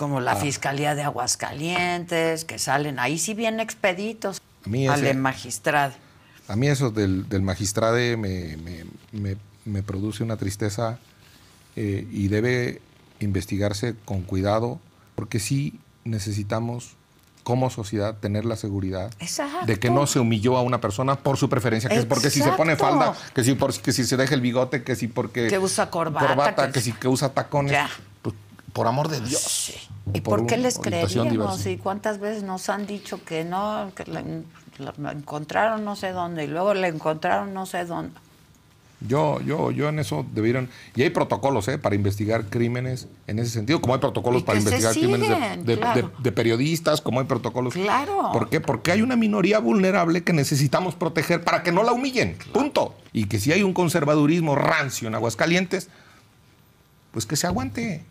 como la Fiscalía de Aguascalientes, que salen, ahí sí bien expeditos al magistrado. A mí eso del, del magistrado me, produce una tristeza eh, y debe investigarse con cuidado, porque sí necesitamos como sociedad tener la seguridad de que no se humilló a una persona por su preferencia, que es porque si se pone falda, que si, si se deja el bigote, que si porque que usa corbata, que, si que usa tacones por amor de Dios. ¿Y por, qué les creíamos ¿Y cuántas veces nos han dicho que no, que la, encontraron no sé dónde y luego la encontraron no sé dónde? Yo, yo, yo en eso debieron. Y hay protocolos ¿eh? para investigar crímenes en ese sentido, como hay protocolos para investigar crímenes de, periodistas, como hay protocolos. Claro. ¿Por qué? Porque hay una minoría vulnerable que necesitamos proteger para que no la humillen. Punto. Y que si hay un conservadurismo rancio en Aguascalientes, pues que se aguante.